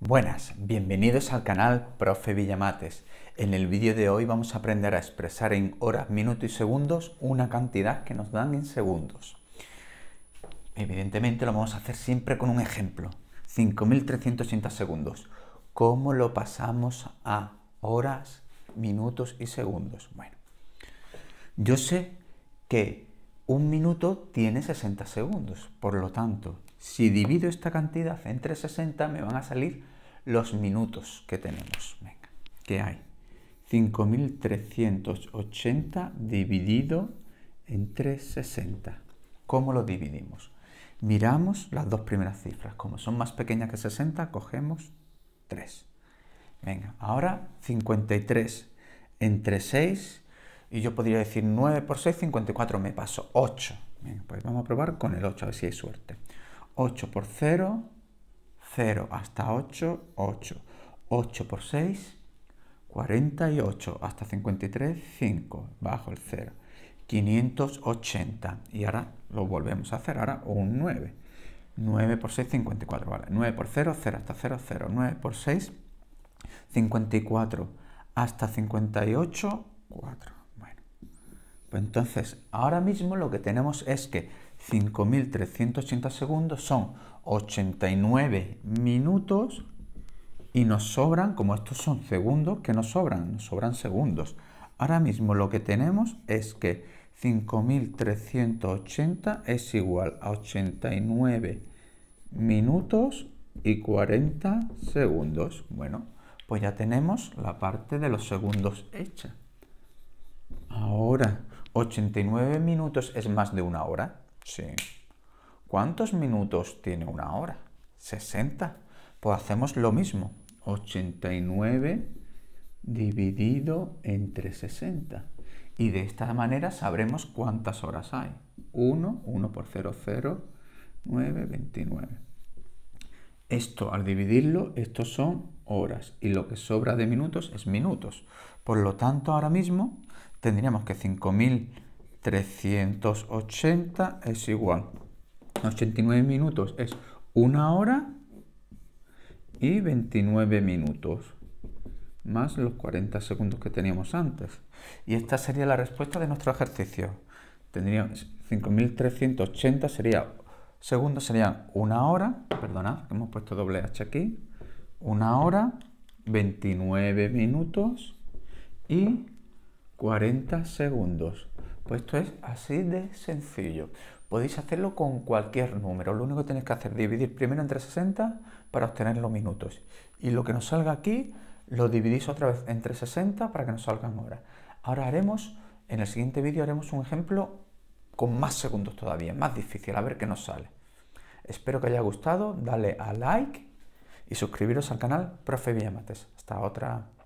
Buenas, bienvenidos al canal Profe Villamates. En el vídeo de hoy vamos a aprender a expresar en horas, minutos y segundos una cantidad que nos dan en segundos. Evidentemente lo vamos a hacer siempre con un ejemplo. 5.380 segundos. ¿Cómo lo pasamos a horas, minutos y segundos? Bueno, yo sé que un minuto tiene 60 segundos, por lo tanto, si divido esta cantidad entre 60, me van a salir los minutos que tenemos. ¿qué hay? 5.380 dividido entre 60. ¿Cómo lo dividimos? Miramos las dos primeras cifras. Como son más pequeñas que 60, cogemos 3. Venga, ahora 53 entre 6 y yo podría decir 9 por 6, 54, me paso 8. pues vamos a probar con el 8, a ver si hay suerte. 8 por 0, 0 hasta 8, 8. 8 por 6, 48 hasta 53, 5, bajo el 0. 580. Y ahora lo volvemos a hacer, ahora un 9. 9 por 6, 54, vale. 9 por 0, 0 hasta 0, 0. 9 por 6, 54 hasta 58, 4. Bueno, pues entonces ahora mismo lo que tenemos es que 5.380 segundos son 89 minutos y nos sobran, como estos son segundos, que nos sobran, nos sobran segundos. Ahora mismo lo que tenemos es que 5.380 es igual a 89 minutos y 40 segundos. Bueno, pues ya tenemos la parte de los segundos hecha. Ahora, 89 minutos es más de una hora. Sí. ¿Cuántos minutos tiene una hora? 60. Pues hacemos lo mismo. 89 dividido entre 60. Y de esta manera sabremos cuántas horas hay. 1, 1 por 0, 0, 9, 29. Esto al dividirlo, estos son horas y lo que sobra de minutos es minutos. Por lo tanto, ahora mismo tendríamos que 5000 380 es igual. 89 minutos es una hora y 29 minutos. Más los 40 segundos que teníamos antes. Y esta sería la respuesta de nuestro ejercicio. Tendríamos 5.380 sería... Segundos serían una hora, perdonad, hemos puesto doble H aquí, una hora, 29 minutos y 40 segundos. Pues esto es así de sencillo. Podéis hacerlo con cualquier número. Lo único que tenéis que hacer es dividir primero entre 60 para obtener los minutos. Y lo que nos salga aquí lo dividís otra vez entre 60 para que nos salgan horas. Ahora haremos, en el siguiente vídeo haremos un ejemplo con más segundos todavía, más difícil, a ver qué nos sale. Espero que haya gustado, dale a like y suscribiros al canal Profe Villamates. Hasta otra.